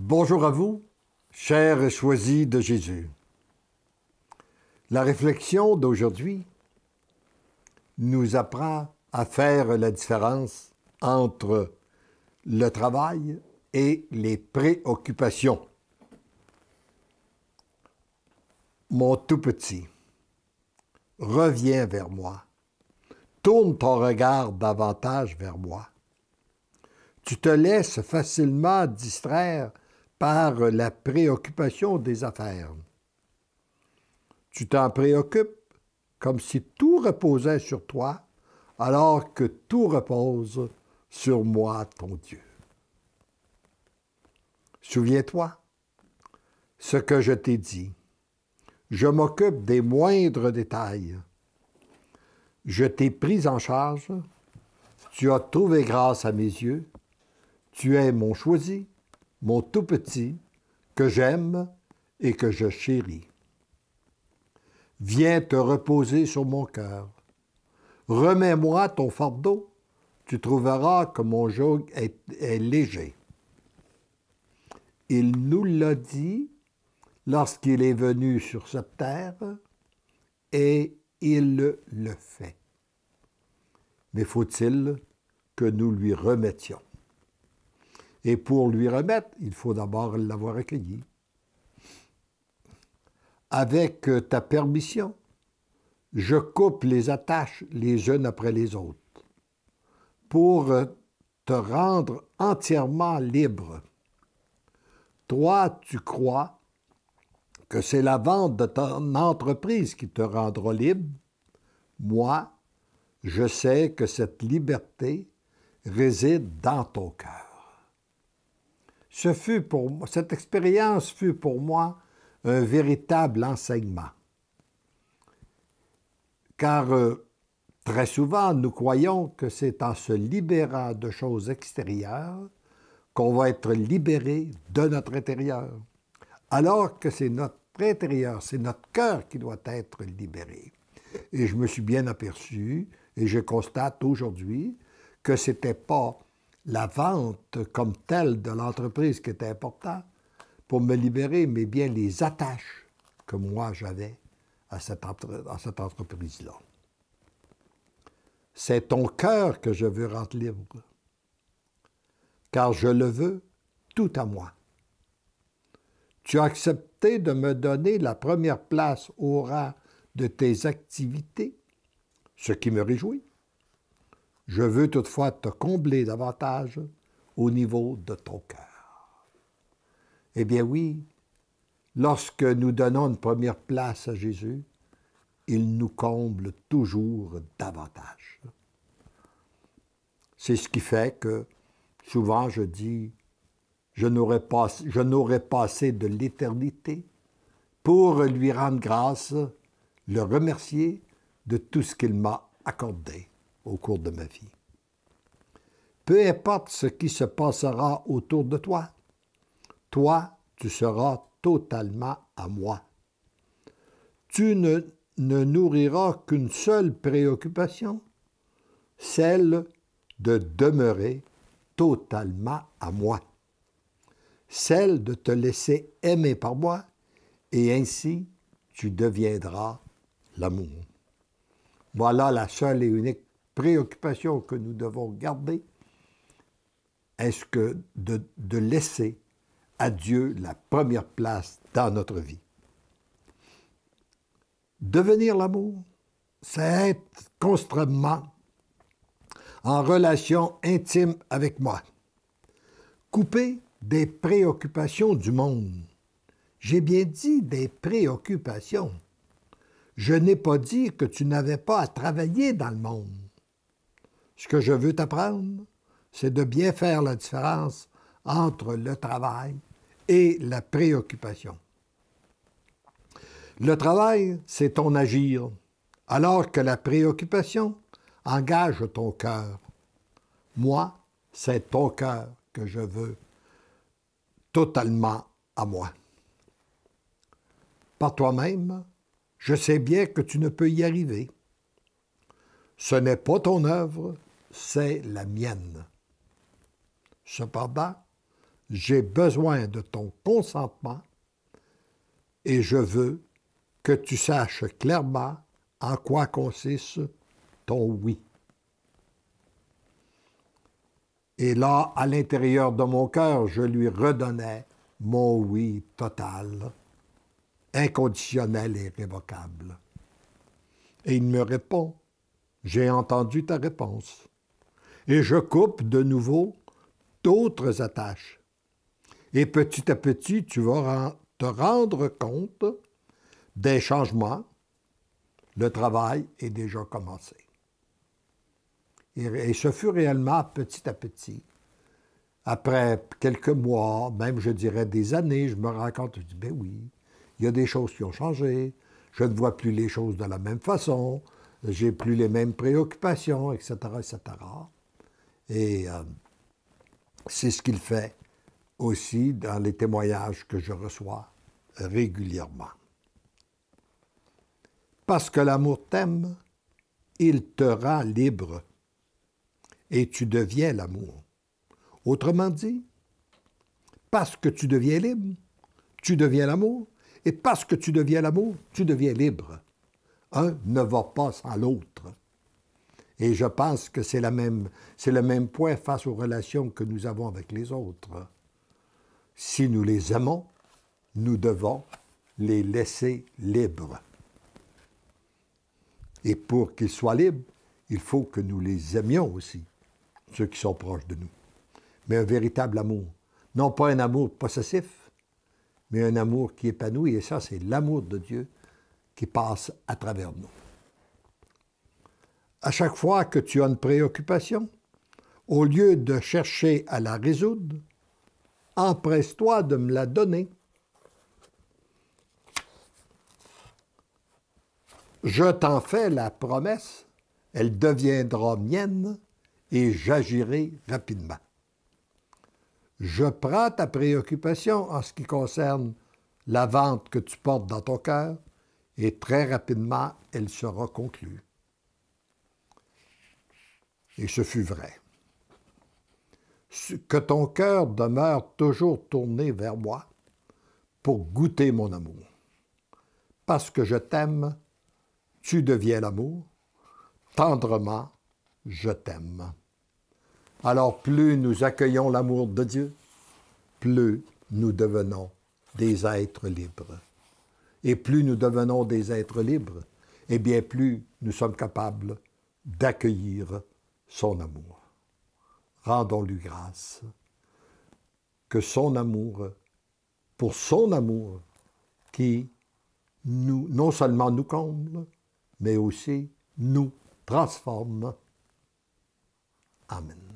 Bonjour à vous, chers choisis de Jésus. La réflexion d'aujourd'hui nous apprend à faire la différence entre le travail et les préoccupations. Mon tout petit, reviens vers moi. Tourne ton regard davantage vers moi. Tu te laisses facilement distraire par la préoccupation des affaires. Tu t'en préoccupes comme si tout reposait sur toi, alors que tout repose sur moi, ton Dieu. Souviens-toi ce que je t'ai dit. Je m'occupe des moindres détails. Je t'ai pris en charge. Tu as trouvé grâce à mes yeux. Tu es mon choisi mon tout petit, que j'aime et que je chéris. Viens te reposer sur mon cœur. Remets-moi ton fardeau, tu trouveras que mon joug est, est léger. Il nous l'a dit lorsqu'il est venu sur cette terre, et il le fait. Mais faut-il que nous lui remettions? Et pour lui remettre, il faut d'abord l'avoir accueilli. Avec euh, ta permission, je coupe les attaches les unes après les autres pour euh, te rendre entièrement libre. Toi, tu crois que c'est la vente de ton entreprise qui te rendra libre. Moi, je sais que cette liberté réside dans ton cœur fut pour, cette expérience fut pour moi un véritable enseignement. Car euh, très souvent, nous croyons que c'est en se libérant de choses extérieures qu'on va être libéré de notre intérieur, alors que c'est notre intérieur, c'est notre cœur qui doit être libéré. Et je me suis bien aperçu, et je constate aujourd'hui, que ce n'était pas la vente comme telle de l'entreprise qui était importante pour me libérer, mais bien les attaches que moi j'avais à cette, cette entreprise-là. C'est ton cœur que je veux rendre libre, car je le veux tout à moi. Tu as accepté de me donner la première place au rang de tes activités, ce qui me réjouit. Je veux toutefois te combler davantage au niveau de ton cœur. Eh bien oui, lorsque nous donnons une première place à Jésus, il nous comble toujours davantage. C'est ce qui fait que souvent je dis, je n'aurais pas, assez de l'éternité pour lui rendre grâce, le remercier de tout ce qu'il m'a accordé au cours de ma vie. Peu importe ce qui se passera autour de toi, toi, tu seras totalement à moi. Tu ne, ne nourriras qu'une seule préoccupation, celle de demeurer totalement à moi, celle de te laisser aimer par moi, et ainsi tu deviendras l'amour. Voilà la seule et unique préoccupations que nous devons garder, est-ce que de, de, laisser à Dieu la première place dans notre vie? Devenir l'amour, c'est être constamment en relation intime avec moi. Couper des préoccupations du monde. J'ai bien dit des préoccupations. Je n'ai pas dit que tu n'avais pas à travailler dans le monde. Ce que je veux t'apprendre, c'est de bien faire la différence entre le travail et la préoccupation. Le travail, c'est ton agir, alors que la préoccupation engage ton cœur. Moi, c'est ton cœur que je veux totalement à moi. Par toi-même, je sais bien que tu ne peux y arriver. Ce n'est pas ton œuvre, c'est la mienne. Cependant, j'ai besoin de ton consentement et je veux que tu saches clairement en quoi consiste ton oui. Et là, à l'intérieur de mon cœur, je lui redonnais mon oui total, inconditionnel et révocable. Et il me répond, j'ai entendu ta réponse et je coupe de nouveau d'autres attaches. Et petit à petit, tu vas te rendre compte des changements. Le travail est déjà commencé. Et, ce fut réellement petit à petit. Après quelques mois, même je dirais des années, je me rends compte, je dis, ben oui, il y a des choses qui ont changé, je ne vois plus les choses de la même façon, j'ai plus les mêmes préoccupations, etc., etc. Et euh, c'est ce qu'il fait aussi dans les témoignages que je reçois régulièrement. Parce que l'amour t'aime, il te rend libre et tu deviens l'amour. Autrement dit, parce que tu deviens libre, tu deviens l'amour, et parce que tu deviens l'amour, tu deviens libre. Un ne va pas sans l'autre. Et je pense que c'est, le même point face aux relations que nous avons avec les autres. Si nous les aimons, nous devons les laisser libres. Et pour qu'ils soient libres, il faut que nous les aimions aussi, ceux qui sont proches de nous. Mais un véritable amour. Non pas un amour possessif, mais un amour qui épanouit. Et ça, c'est l'amour de Dieu qui passe à travers nous à chaque fois que tu as une préoccupation, au lieu de chercher à la résoudre, empresse-toi de me la donner. Je t'en fais la promesse, elle deviendra mienne et j'agirai rapidement. Je prends ta préoccupation en ce qui concerne la vente que tu portes dans ton cœur et très rapidement elle sera conclue. Et ce fut vrai. Que ton cœur demeure toujours tourné vers moi pour goûter mon amour. Parce que je t'aime, tu deviens l'amour. Tendrement, je t'aime. Alors plus nous accueillons l'amour de Dieu, plus nous devenons des êtres libres. Et plus nous devenons des êtres libres, et eh bien plus nous sommes capables d'accueillir son amour. Rendons-lui grâce que son amour, pour son amour, qui nous, non seulement nous comble, mais aussi nous transforme. Amen.